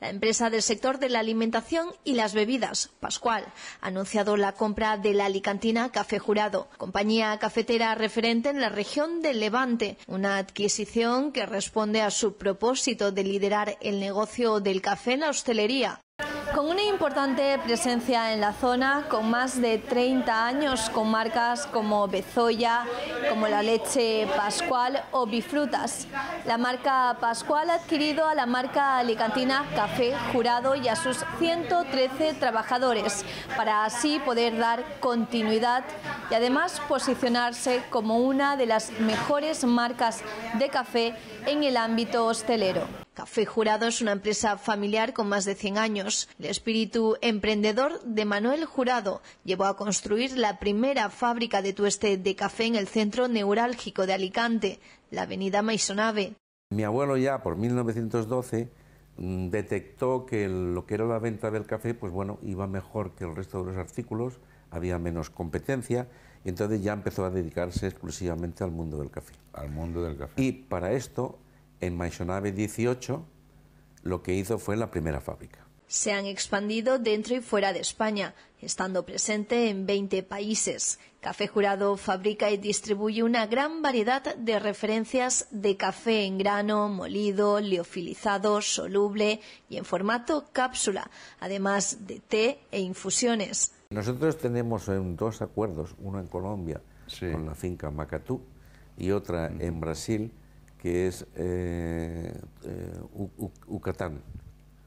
La empresa del sector de la alimentación y las bebidas, Pascual, ha anunciado la compra de la alicantina Café Jurado, compañía cafetera referente en la región del Levante, una adquisición que responde a su propósito de liderar el negocio del café en la hostelería. Con una importante presencia en la zona, con más de 30 años, con marcas como Bezoya, como la leche Pascual o Bifrutas. La marca Pascual ha adquirido a la marca alicantina Café Jurado y a sus 113 trabajadores, para así poder dar continuidad y además posicionarse como una de las mejores marcas de café en el ámbito hostelero. Café Jurado es una empresa familiar con más de 100 años. El espíritu emprendedor de Manuel Jurado llevó a construir la primera fábrica de tueste de café en el centro neurálgico de Alicante, la avenida Maisonave. Mi abuelo ya por 1912 mm, detectó que lo que era la venta del café, pues bueno, iba mejor que el resto de los artículos, había menos competencia, y entonces ya empezó a dedicarse exclusivamente al mundo del café. Al mundo del café. Y para esto en Maisonave 18 lo que hizo fue la primera fábrica. Se han expandido dentro y fuera de España, estando presente en 20 países. Café Jurado fabrica y distribuye una gran variedad de referencias de café en grano, molido, liofilizado, soluble y en formato cápsula, además de té e infusiones. Nosotros tenemos dos acuerdos, uno en Colombia con la finca Macatú y otra en Brasil que es eh, eh Ucatán.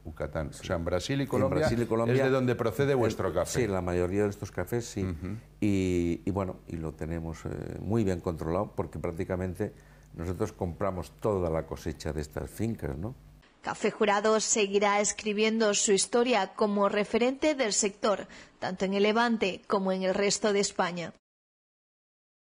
Ucatán. O sea, en Brasil, y Colombia, es de donde procede vuestro café. Sí, la mayoría de estos cafés sí. y, bueno, y lo tenemos eh, muy bien controlado porque prácticamente nosotros compramos toda la cosecha de estas fincas, ¿no? Café Jurado seguirá escribiendo su historia como referente del sector, tanto en el Levante como en el resto de España.